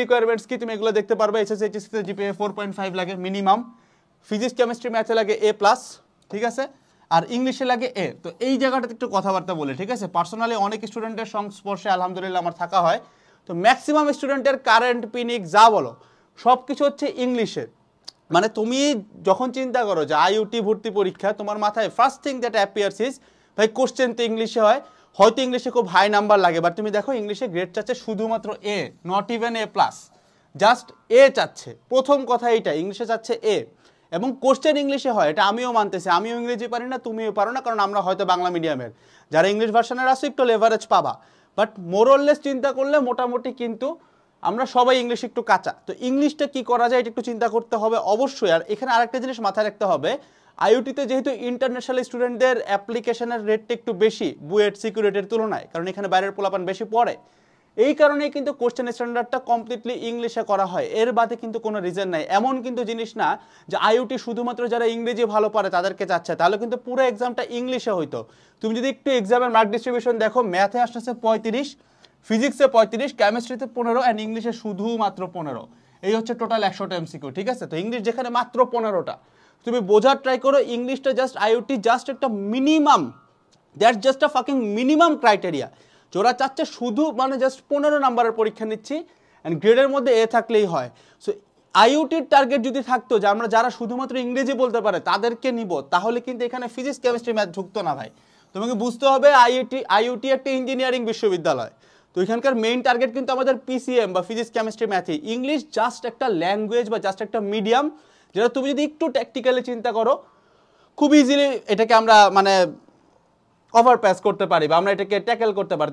requirements কি তুমি এগুলো দেখতে পারবে এসএসসি এইচএসসিতে জিপিএ ফোর পয়েন্ট ফাইভ লাগে মিনিমাম ফিজিক্স কেমিস্ট্রি ম্যাথে লাগে এ প্লাস ঠিক আছে আর ইংলিশে লাগে এ তো এই জায়গাটাতে একটু কথাবার্তা বলে ঠিক আছে পার্সোনালি অনেক স্টুডেন্টের সংস্পর্শে আলহামদুলিল্লাহ আমার থাকা হয় তো ম্যাক্সিমাম স্টুডেন্টের কারেন্ট পিনিক যা বলো সব কিছু হচ্ছে ইংলিশে মানে তুমি যখন চিন্তা করো যে আইউটি ভর্তি পরীক্ষা তোমার মাথায় first thing that appears is ভাই কোশ্চেন তো ইংলিশে হয় হয়তো ইংলিশে খুব হাই নাম্বার লাগে বাট তুমি দেখো ইংলিশে গ্রেড চাচ্ছে শুধুমাত্র A not even A plus just A চাচ্ছে প্রথম কথা এইটা ইংলিশে চাচ্ছে এ এবং কোশ্চেন ইংলিশে হয় এটা আমিও মানতেছি আমিও ইংরেজি পারি না তুমিও পারো না কারণ আমরা হয়তো বাংলা মিডিয়ামের যারা ইংলিশ ভার্সানের আসো একটু লেভারেজ পাবা বাট মোরললেস চিন্তা করলে মোটামুটি কিন্তু আমরা সবাই ইংলিশ একটু কাঁচা তো ইংলিশটা কি করা যায় এটা একটু চিন্তা করতে হবে অবশ্যই আর এখানে আরেকটা জিনিস মাথায় রাখতে হবে আইওটিতে যেহেতু ইন্টারন্যাশনাল স্টুডেন্টদের অ্যাপ্লিকেশনের রেটটা একটু বেশি বুয়েট সিকিউরিটির তুলনায় কারণ এখানে বাইরের পোলাপান বেশি পড়ে এই কারণেই কিন্তু কোশ্চেন স্ট্যান্ডার্ডটা কমপ্লিটলি ইংলিশে করা হয় এর বাদে কিন্তু কোনো রিজন নাই এমন কিন্তু জিনিস না যে আইওটি শুধুমাত্র যারা ইংরেজি ভালো পারে তাদেরকে চাচ্ছে তাহলে কিন্তু পুরো এক্সামটা ইংলিশে হইতো তুমি যদি একটু এক্সামের মার্ক ডিস্ট্রিবিউশন দেখো ম্যাথে আসতেছে পঁয়ত্রিশ ফিজিক্সে পঁয়ত্রিশ কেমিস্ট্রিতে পনেরো অ্যান্ড ইংলিশে শুধুমাত্র পনেরো এই হচ্ছে টোটাল একশোটা এমসিকিউ ঠিক আছে তো ইংলিশ যেখানে মাত্র পনেরোটা তুমি বোঝার ট্রাই করো ইংলিশটা জাস্ট আইওটি জাস্ট একটা minimum that's just a fucking minimum criteria ওরা চাচ্ছে শুধু মানে জাস্ট পনেরো নাম্বারের পরীক্ষা নিচ্ছি অ্যান্ড গ্রেডের মধ্যে এ থাকলেই হয় সো আইওটির টার্গেট যদি থাকতো যে আমরা যারা শুধুমাত্র ইংরেজি বলতে পারে তাদেরকে নিব তাহলে কিন্তু এখানে ফিজিক্স কেমিস্ট্রি ম্যাথ ঢুকতো না ভাই তোমাকে বুঝতে হবে আইওটি আইওটি একটা ইঞ্জিনিয়ারিং বিশ্ববিদ্যালয় তো এখানকার মেইন টার্গেট কিন্তু আমাদের পিসিএম বা ফিজিক্স কেমিস্ট্রি ম্যাথই ইংলিশ জাস্ট একটা ল্যাঙ্গুয়েজ বা জাস্ট একটা মিডিয়াম যেটা তুমি যদি একটু ট্যাকটিক্যালি চিন্তা করো খুব ইজিলি এটাকে আমরা মানে ওভারপ্যাস করতে পারি বা আমরা এটাকে ট্যাকেল করতে পারি